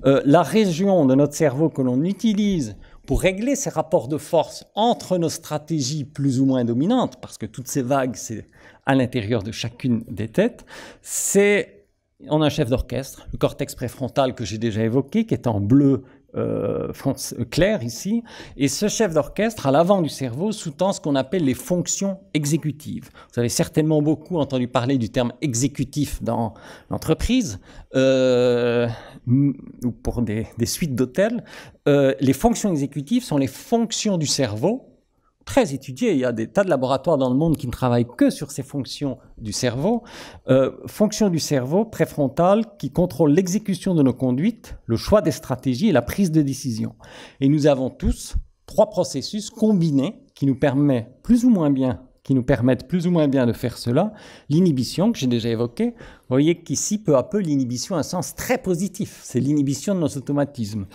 Euh, la région de notre cerveau que l'on utilise pour régler ces rapports de force entre nos stratégies plus ou moins dominantes, parce que toutes ces vagues, c'est à l'intérieur de chacune des têtes, c'est on a un chef d'orchestre, le cortex préfrontal que j'ai déjà évoqué, qui est en bleu euh, euh, clair ici. Et ce chef d'orchestre, à l'avant du cerveau, sous-tend ce qu'on appelle les fonctions exécutives. Vous avez certainement beaucoup entendu parler du terme exécutif dans l'entreprise. Euh, ou pour des, suites d'hôtels, euh, les fonctions exécutives sont les fonctions du cerveau très étudiées. Il y a des tas de laboratoires dans le monde qui ne travaillent que sur ces fonctions du cerveau. Euh, fonctions du cerveau préfrontal qui contrôlent l'exécution de nos conduites, le choix des stratégies et la prise de décision. Et nous avons tous trois processus combinés qui nous permettent plus ou moins bien qui nous permettent plus ou moins bien de faire cela. L'inhibition que j'ai déjà évoquée, voyez qu'ici, peu à peu, l'inhibition a un sens très positif. C'est l'inhibition de nos automatismes.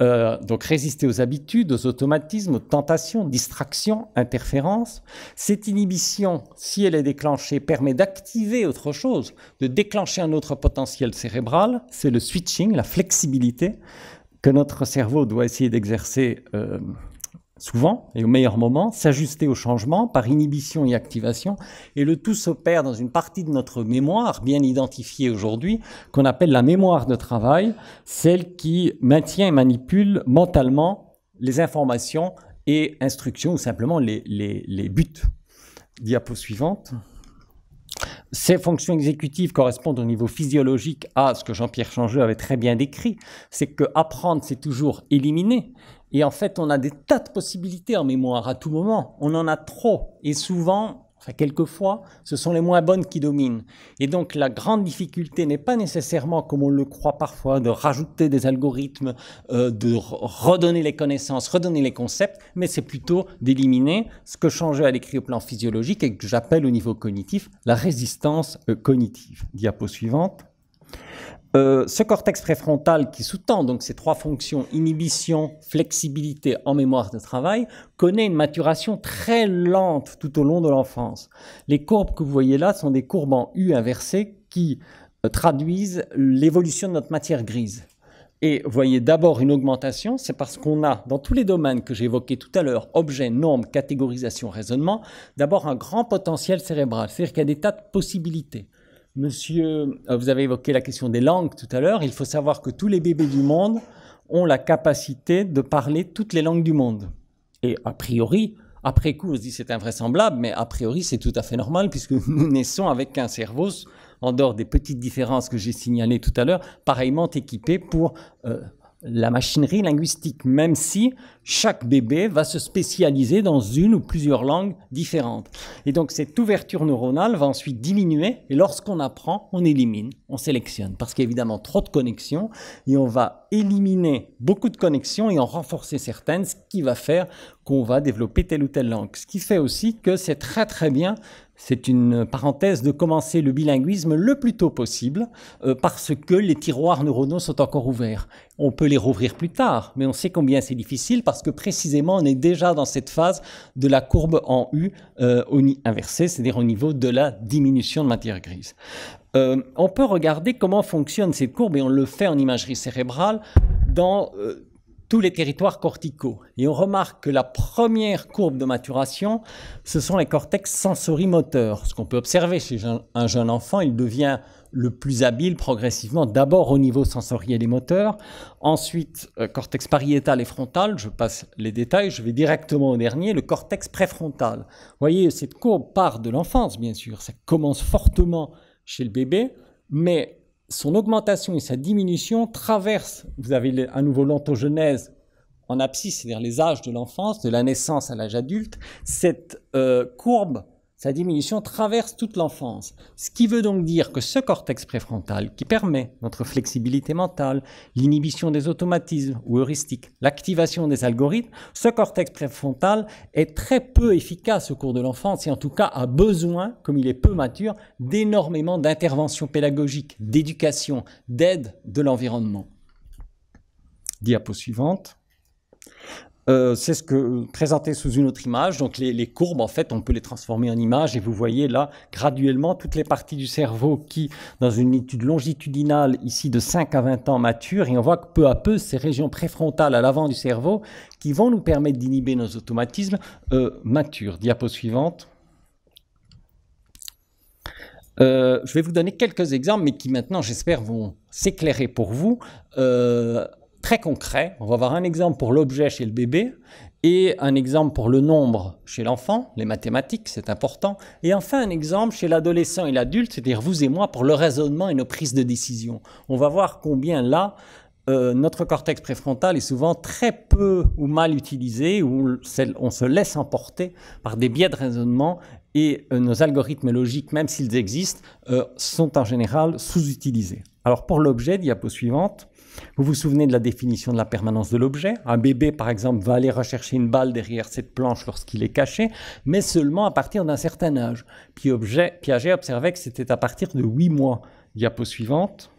Euh, donc résister aux habitudes, aux automatismes, aux tentations, distractions, interférences. Cette inhibition, si elle est déclenchée, permet d'activer autre chose, de déclencher un autre potentiel cérébral. C'est le switching, la flexibilité que notre cerveau doit essayer d'exercer. Euh, souvent et au meilleur moment, s'ajuster au changement par inhibition et activation, et le tout s'opère dans une partie de notre mémoire bien identifiée aujourd'hui, qu'on appelle la mémoire de travail, celle qui maintient et manipule mentalement les informations et instructions, ou simplement les, buts. Diapo suivante. Ces fonctions exécutives correspondent au niveau physiologique à ce que Jean-Pierre Changeux avait très bien décrit, c'est que apprendre, c'est toujours éliminer, et en fait, on a des tas de possibilités en mémoire à tout moment. On en a trop. Et souvent, enfin quelquefois, ce sont les moins bonnes qui dominent. Et donc la grande difficulté n'est pas nécessairement, comme on le croit parfois, de rajouter des algorithmes, euh, de redonner les connaissances, redonner les concepts, mais c'est plutôt d'éliminer ce que changeait à l'écrit au plan physiologique et que j'appelle au niveau cognitif la résistance euh, cognitive. Diapo suivante. Euh, ce cortex préfrontal qui sous-tend donc ces trois fonctions, inhibition, flexibilité en mémoire de travail, connaît une maturation très lente tout au long de l'enfance. Les courbes que vous voyez là sont des courbes en U inversées qui euh, traduisent l'évolution de notre matière grise. Et voyez d'abord une augmentation, c'est parce qu'on a dans tous les domaines que j'évoquais tout à l'heure, objet, normes catégorisation, raisonnement, d'abord un grand potentiel cérébral, c'est-à-dire qu'il y a des tas de possibilités. Monsieur, euh, vous avez évoqué la question des langues tout à l'heure. Il faut savoir que tous les bébés du monde ont la capacité de parler toutes les langues du monde. Et a priori, après coup, on se dit c'est invraisemblable, mais a priori, c'est tout à fait normal puisque nous naissons avec un cerveau, en dehors des petites différences que j'ai signalées tout à l'heure, pareillement équipé pour euh, la machinerie linguistique, même si chaque bébé va se spécialiser dans une ou plusieurs langues différentes. Et donc cette ouverture neuronale va ensuite diminuer et lorsqu'on apprend, on élimine, on sélectionne, parce qu'il y a évidemment trop de connexions et on va éliminer beaucoup de connexions et en renforcer certaines, ce qui va faire qu'on va développer telle ou telle langue. Ce qui fait aussi que c'est très très bien c'est une parenthèse de commencer le bilinguisme le plus tôt possible euh, parce que les tiroirs neuronaux sont encore ouverts. On peut les rouvrir plus tard, mais on sait combien c'est difficile parce que précisément on est déjà dans cette phase de la courbe en U euh, inversée, c'est-à-dire au niveau de la diminution de matière grise. Euh, on peut regarder comment fonctionne cette courbe et on le fait en imagerie cérébrale dans tous les territoires corticaux. Et on remarque que la première courbe de maturation, ce sont les cortex sensorimoteurs. Ce qu'on peut observer chez un jeune enfant, il devient le plus habile progressivement, d'abord au niveau sensoriel et moteur, ensuite euh, cortex pariétal et frontal, je passe les détails, je vais directement au dernier, le cortex préfrontal. Vous voyez, cette courbe part de l'enfance, bien sûr, ça commence fortement chez le bébé, mais son augmentation et sa diminution traversent, vous avez à nouveau l'ontogenèse en abscisse, c'est-à-dire les âges de l'enfance, de la naissance à l'âge adulte, cette euh, courbe sa diminution traverse toute l'enfance. Ce qui veut donc dire que ce cortex préfrontal, qui permet notre flexibilité mentale, l'inhibition des automatismes ou heuristiques, l'activation des algorithmes, ce cortex préfrontal est très peu efficace au cours de l'enfance et en tout cas a besoin, comme il est peu mature, d'énormément d'interventions pédagogiques, d'éducation, d'aide de l'environnement. Diapo suivante. Euh, c'est ce que euh, présenté sous une autre image. Donc les, courbes, en fait, on peut les transformer en images et vous voyez là graduellement toutes les parties du cerveau qui, dans une étude longitudinale ici de 5 à 20 ans, mature et on voit que peu à peu ces régions préfrontales à l'avant du cerveau qui vont nous permettre d'inhiber nos automatismes euh, maturent. Diapo suivante. Euh, je vais vous donner quelques exemples, mais qui maintenant, j'espère, vont s'éclairer pour vous très concret. On va voir un exemple pour l'objet chez le bébé et un exemple pour le nombre chez l'enfant, les mathématiques, c'est important. Et enfin, un exemple chez l'adolescent et l'adulte, c'est-à-dire vous et moi, pour le raisonnement et nos prises de décision. On va voir combien là, euh, notre cortex préfrontal est souvent très peu ou mal utilisé, ou on se laisse emporter par des biais de raisonnement et euh, nos algorithmes logiques, même s'ils existent, euh, sont en général sous-utilisés. Alors pour l'objet, diapo suivante, vous vous souvenez de la définition de la permanence de l'objet Un bébé, par exemple, va aller rechercher une balle derrière cette planche lorsqu'il est caché, mais seulement à partir d'un certain âge. Puis Piaget observait que c'était à partir de 8 mois. Diapo suivante.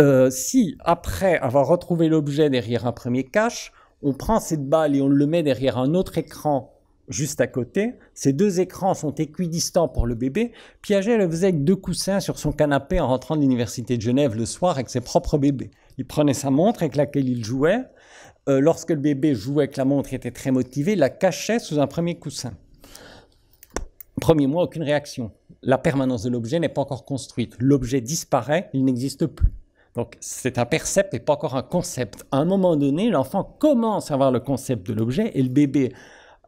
Euh, si, après avoir retrouvé l'objet derrière un premier cache, on prend cette balle et on le met derrière un autre écran juste à côté. Ces deux écrans sont équidistants pour le bébé. Piaget le faisait avec deux coussins sur son canapé en rentrant de l'université de Genève le soir avec ses propres bébés. Il prenait sa montre avec laquelle il jouait. Euh, lorsque le bébé jouait avec la montre, il était très motivé, il la cachait sous un premier coussin. Premier mois, aucune réaction. La permanence de l'objet n'est pas encore construite. L'objet disparaît, il n'existe plus. Donc c'est un percept et pas encore un concept. À un moment donné, l'enfant commence à avoir le concept de l'objet et le bébé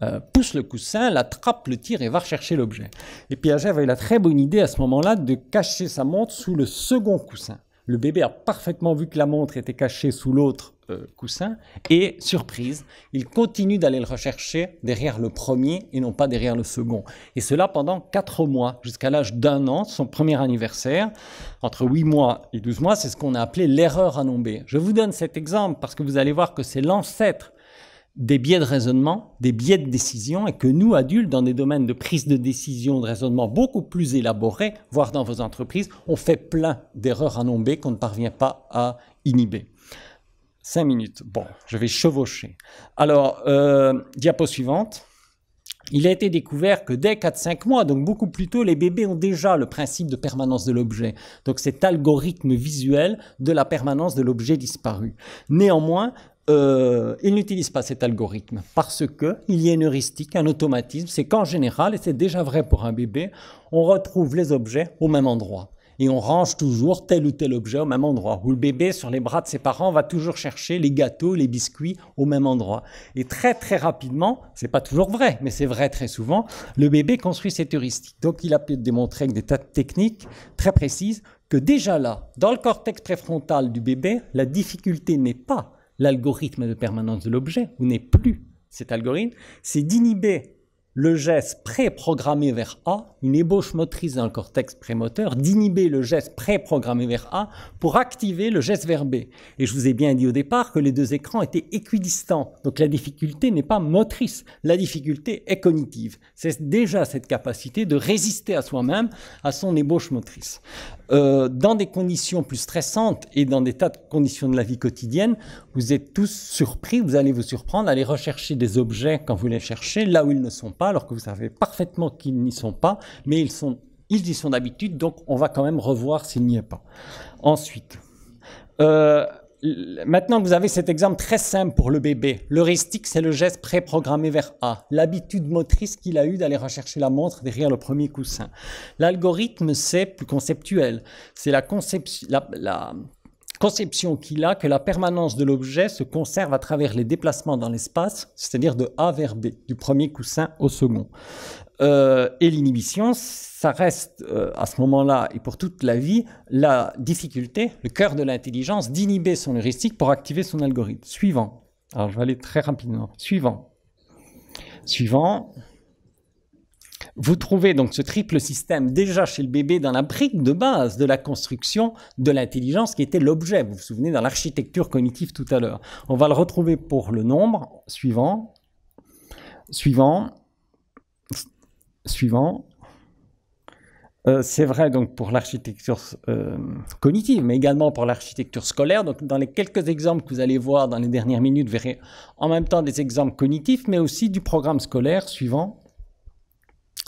euh, pousse le coussin, l'attrape, le tire et va rechercher l'objet. Et Piaget avait la très bonne idée à ce moment-là de cacher sa montre sous le second coussin. Le bébé a parfaitement vu que la montre était cachée sous l'autre euh, coussin et, surprise, il continue d'aller le rechercher derrière le premier et non pas derrière le second. Et cela pendant quatre mois, jusqu'à l'âge d'un an, son premier anniversaire. Entre huit mois et douze mois, c'est ce qu'on a appelé l'erreur à nomber. Je vous donne cet exemple parce que vous allez voir que c'est l'ancêtre des biais de raisonnement, des biais de décision, et que nous, adultes, dans des domaines de prise de décision, de raisonnement beaucoup plus élaborés, voire dans vos entreprises, on fait plein d'erreurs à nomber qu'on ne parvient pas à inhiber. Cinq minutes. Bon, je vais chevaucher. Alors, euh, diapo suivante. Il a été découvert que dès 4-5 mois, donc beaucoup plus tôt, les bébés ont déjà le principe de permanence de l'objet. Donc cet algorithme visuel de la permanence de l'objet disparu. Néanmoins, euh, il n'utilise n'utilisent pas cet algorithme parce qu'il y a une heuristique, un automatisme. C'est qu'en général, et c'est déjà vrai pour un bébé, on retrouve les objets au même endroit. Et on range toujours tel ou tel objet au même endroit. Ou le bébé, sur les bras de ses parents, va toujours chercher les gâteaux, les biscuits au même endroit. Et très très rapidement, c'est pas toujours vrai, mais c'est vrai très souvent, le bébé construit cette heuristique. Donc il a pu démontrer avec des tas de techniques très précises que déjà là, dans le cortex préfrontal du bébé, la difficulté n'est pas l'algorithme de permanence de l'objet, ou n'est plus cet algorithme, c'est d'inhiber le geste préprogrammé vers A, une ébauche motrice dans le cortex prémoteur, d'inhiber le geste préprogrammé vers A pour activer le geste vers B. Et je vous ai bien dit au départ que les deux écrans étaient équidistants. Donc la difficulté n'est pas motrice, la difficulté est cognitive. C'est déjà cette capacité de résister à soi-même, à son ébauche motrice. Euh, dans des conditions plus stressantes et dans des tas de conditions de la vie quotidienne, vous êtes tous surpris, vous allez vous surprendre, allez rechercher des objets quand vous les cherchez, là où ils ne sont pas alors que vous savez parfaitement qu'ils n'y sont pas, mais ils, sont, ils y sont d'habitude, donc on va quand même revoir s'il n'y est pas. Ensuite, euh, maintenant que vous avez cet exemple très simple pour le bébé, l'heuristique, c'est le geste préprogrammé vers A, l'habitude motrice qu'il a eue d'aller rechercher la montre derrière le premier coussin. L'algorithme, c'est plus conceptuel, c'est la, conception... la conception qu'il a que la permanence de l'objet se conserve à travers les déplacements dans l'espace, c'est-à-dire de A vers B, du premier coussin au second. Euh, et l'inhibition, ça reste euh, à ce moment-là et pour toute la vie la difficulté, le cœur de l'intelligence, d'inhiber son heuristique pour activer son algorithme. Suivant. Alors je vais aller très rapidement. Suivant. Suivant. Vous trouvez donc ce triple système déjà chez le bébé dans la brique de base de la construction de l'intelligence qui était l'objet, vous vous souvenez, dans l'architecture cognitive tout à l'heure. On va le retrouver pour le nombre suivant, suivant, suivant. Euh, c'est vrai donc pour l'architecture euh, cognitive, mais également pour l'architecture scolaire. Donc dans les quelques exemples que vous allez voir dans les dernières minutes, vous verrez en même temps des exemples cognitifs, mais aussi du programme scolaire suivant.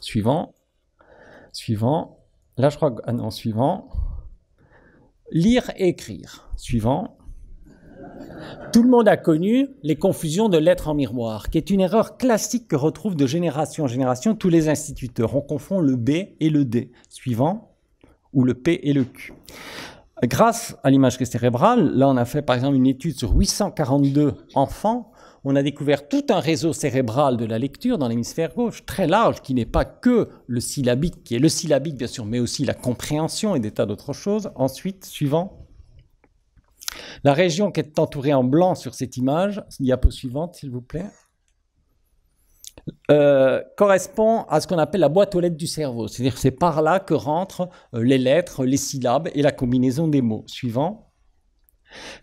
Suivant. Suivant. Là, je crois que. Ah suivant. Lire et écrire. Suivant. Tout le monde a connu les confusions de lettres en miroir, qui est une erreur classique que retrouvent de génération en génération tous les instituteurs. On confond le B et le D, suivant, ou le P et le Q. Grâce à l'image cérébrale, là on a fait par exemple une étude sur 842 enfants on a découvert tout un réseau cérébral de la lecture dans l'hémisphère gauche, très large, qui n'est pas que le syllabique, qui est le syllabique bien sûr, mais aussi la compréhension et des tas d'autres choses. Ensuite, suivant. La région qui est entourée en blanc sur cette image, diapo suivante s'il vous plaît, euh, correspond à ce qu'on appelle la boîte aux lettres du cerveau. C'est-à-dire c'est par là que rentrent euh, les lettres, les syllabes et la combinaison des mots. Suivant.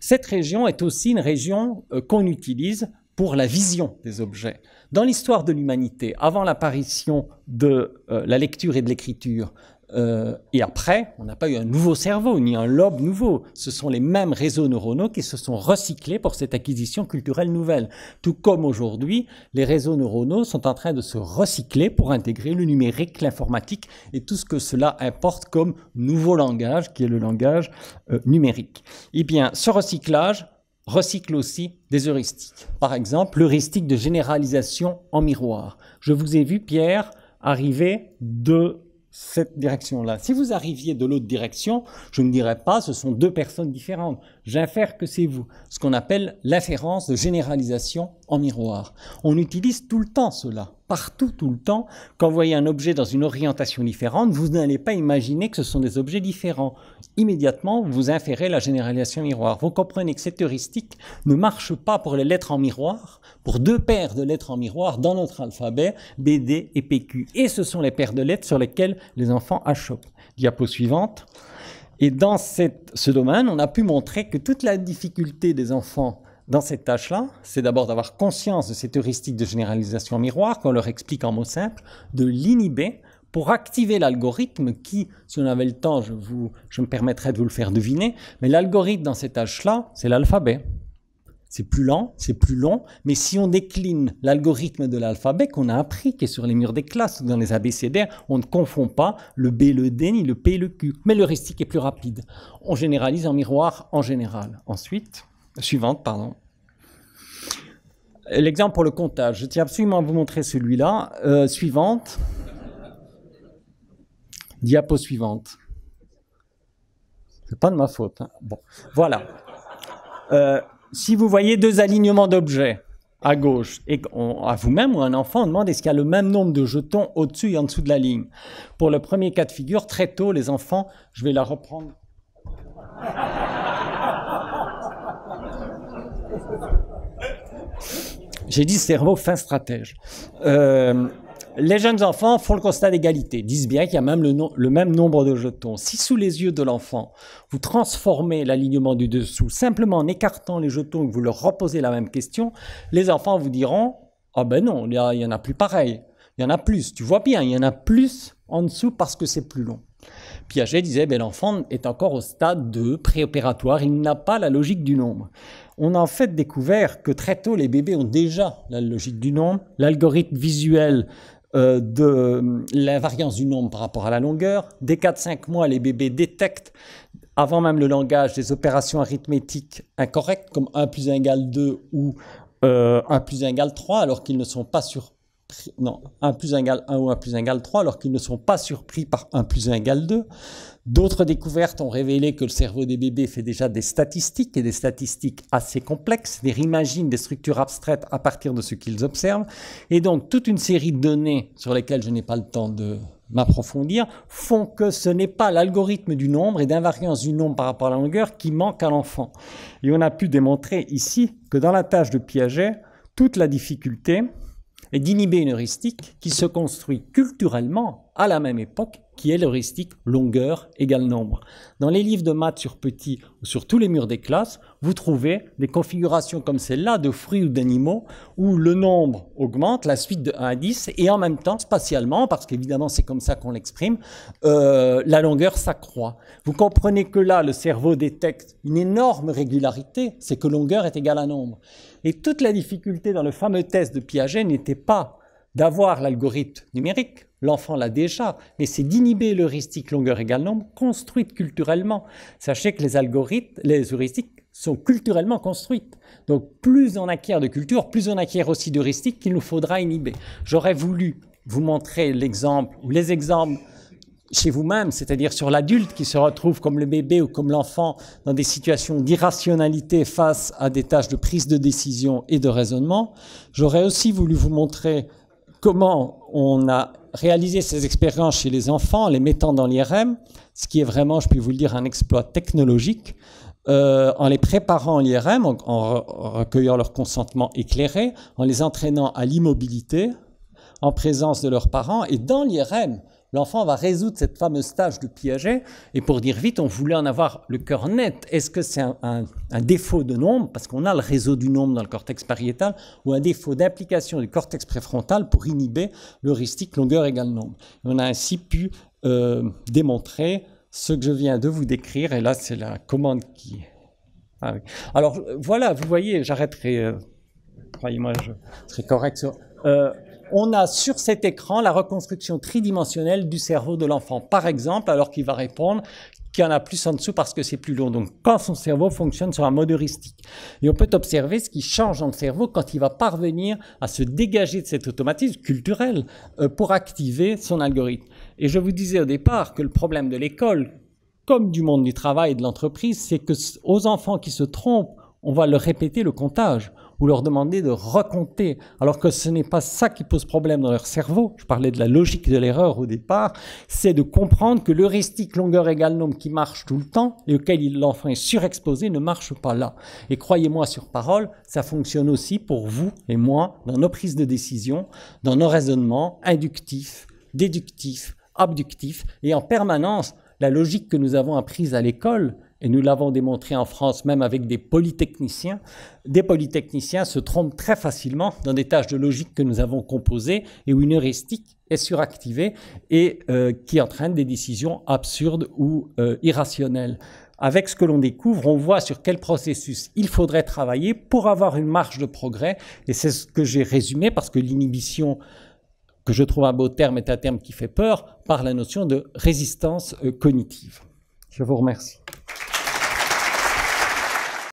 Cette région est aussi une région euh, qu'on utilise pour la vision des objets. Dans l'histoire de l'humanité, avant l'apparition de euh, la lecture et de l'écriture, euh, et après, on n'a pas eu un nouveau cerveau, ni un lobe nouveau. Ce sont les mêmes réseaux neuronaux qui se sont recyclés pour cette acquisition culturelle nouvelle. Tout comme aujourd'hui, les réseaux neuronaux sont en train de se recycler pour intégrer le numérique, l'informatique et tout ce que cela importe comme nouveau langage, qui est le langage euh, numérique. Eh bien, ce recyclage recycle aussi des heuristiques. Par exemple, l'heuristique de généralisation en miroir. Je vous ai vu, Pierre, arriver de cette direction-là. Si vous arriviez de l'autre direction, je ne dirais pas ce sont deux personnes différentes. J'infère que c'est vous, ce qu'on appelle l'inférence de généralisation en miroir. On utilise tout le temps cela, partout, tout le temps. Quand vous voyez un objet dans une orientation différente, vous n'allez pas imaginer que ce sont des objets différents. Immédiatement, vous inférez la généralisation miroir. Vous comprenez que cette heuristique ne marche pas pour les lettres en miroir, pour deux paires de lettres en miroir dans notre alphabet, BD et PQ. Et ce sont les paires de lettres sur lesquelles les enfants achoppent. Diapo suivante. Et dans ce domaine, on a pu montrer que toute la difficulté des enfants dans cette tâche-là, c'est d'abord d'avoir conscience de cette heuristique de généralisation miroir qu'on leur explique en mots simples, de l'inhiber pour activer l'algorithme qui, si on avait le temps, je, je me permettrais de vous le faire deviner, mais l'algorithme dans cette tâche-là, c'est l'alphabet. C'est plus lent, c'est plus long, mais si on décline l'algorithme de l'alphabet qu'on a appris, qui est sur les murs des classes dans les abécédaires, on ne confond pas le B, le D, ni le P, le Q. Mais l'heuristique est plus rapide. On généralise en miroir en général. Ensuite, suivante, pardon. L'exemple pour le comptage. Je tiens absolument à vous montrer celui-là. Euh, suivante. Diapo suivante. C'est pas de ma faute. Hein. Bon, voilà. Euh, si vous voyez deux alignements d'objets à gauche et à vous-même ou à un enfant, on demande est-ce qu'il y a le même nombre de jetons au-dessus et en dessous de la ligne. Pour le premier cas de figure, très tôt, les enfants, je vais la reprendre. J'ai dit cerveau fin stratège. Euh, les jeunes enfants font le constat d'égalité, disent bien qu'il y a même le, même nombre de jetons. Si sous les yeux de l'enfant, vous transformez l'alignement du dessous simplement en écartant les jetons et que vous leur reposez la même question, les enfants vous diront « Ah ben non, il n'y en a plus pareil, il y en a plus, tu vois bien, il y en a plus en dessous parce que c'est plus long ». Piaget disait ben, l'enfant est encore au stade de préopératoire, il n'a pas la logique du nombre. On a en fait découvert que très tôt, les bébés ont déjà la logique du nombre. L'algorithme visuel euh, de euh, l'invariance du nombre par rapport à la longueur. Dès 4-5 mois, les bébés détectent, avant même le langage, des opérations arithmétiques incorrectes, comme 1 plus 1 égale 2 ou 1 1 3, alors qu'ils ne sont pas sur non, 1 1 1 ou 1 plus 1 égale 3, alors qu'ils ne sont pas surpris par 1 plus 1 égale 2. D'autres découvertes ont révélé que le cerveau des bébés fait déjà des statistiques et des statistiques assez complexes, les réimagine des structures abstraites à partir de ce qu'ils observent. Et donc toute une série de données sur lesquelles je n'ai pas le temps de m'approfondir font que ce n'est pas l'algorithme du nombre et d'invariance du nombre par rapport à la longueur qui manque à l'enfant. Et on a pu démontrer ici que dans la tâche de Piaget, toute la difficulté est d'inhiber une heuristique qui se construit culturellement à la même époque qui est l'heuristique longueur égale nombre. Dans les livres de maths sur petit ou sur tous les murs des classes, vous trouvez des configurations comme celle-là de fruits ou d'animaux où le nombre augmente, la suite de 1 à 10, et en même temps, spatialement, parce qu'évidemment c'est comme ça qu'on l'exprime, euh, la longueur s'accroît. Vous comprenez que là, le cerveau détecte une énorme régularité, c'est que longueur est égale à nombre. Et toute la difficulté dans le fameux test de Piaget n'était pas d'avoir l'algorithme numérique, L'enfant l'a déjà, mais c'est d'inhiber l'heuristique longueur égale nombre construite culturellement. Sachez que les algorithmes, les heuristiques sont culturellement construites. Donc plus on acquiert de culture, plus on acquiert aussi d'heuristiques qu'il nous faudra inhiber. J'aurais voulu vous montrer l'exemple ou les exemples chez vous-même, c'est-à-dire sur l'adulte qui se retrouve comme le bébé ou comme l'enfant dans des situations d'irrationalité face à des tâches de prise de décision et de raisonnement. J'aurais aussi voulu vous montrer comment on a réaliser ces expériences chez les enfants, en les mettant dans l'IRM, ce qui est vraiment, je puis vous le dire, un exploit technologique, euh, en les préparant à l'IRM, en recueillant leur consentement éclairé, en les entraînant à l'immobilité, en présence de leurs parents, et dans l'IRM, L'enfant va résoudre cette fameuse tâche de Piaget. Et pour dire vite, on voulait en avoir le cœur net. Est-ce que c'est un, défaut de nombre, parce qu'on a le réseau du nombre dans le cortex pariétal, ou un défaut d'application du cortex préfrontal pour inhiber l'heuristique longueur égale nombre On a ainsi pu euh, démontrer ce que je viens de vous décrire. Et là, c'est la commande qui... Alors voilà, vous voyez, j'arrêterai. Euh, croyez-moi, je serai correct euh, on a sur cet écran la reconstruction tridimensionnelle du cerveau de l'enfant, par exemple, alors qu'il va répondre qu'il y en a plus en dessous parce que c'est plus long. Donc, quand son cerveau fonctionne sur un mode heuristique. Et on peut observer ce qui change dans le cerveau quand il va parvenir à se dégager de cet automatisme culturel euh, pour activer son algorithme. Et je vous disais au départ que le problème de l'école, comme du monde du travail et de l'entreprise, c'est que aux enfants qui se trompent, on va leur répéter le comptage vous leur demander de raconter, alors que ce n'est pas ça qui pose problème dans leur cerveau. Je parlais de la logique de l'erreur au départ, c'est de comprendre que l'heuristique longueur égale nombre qui marche tout le temps et auquel l'enfant est surexposé ne marche pas là. Et croyez-moi sur parole, ça fonctionne aussi pour vous et moi dans nos prises de décision, dans nos raisonnements inductifs, déductifs, abductifs et en permanence la logique que nous avons apprise à l'école, et nous l'avons démontré en France même avec des polytechniciens, des polytechniciens se trompent très facilement dans des tâches de logique que nous avons composées et où une heuristique est suractivée et euh, qui entraîne des décisions absurdes ou euh, irrationnelles. Avec ce que l'on découvre, on voit sur quel processus il faudrait travailler pour avoir une marge de progrès et c'est ce que j'ai résumé parce que l'inhibition que je trouve un beau terme est un terme qui fait peur par la notion de résistance euh, cognitive. Je vous remercie.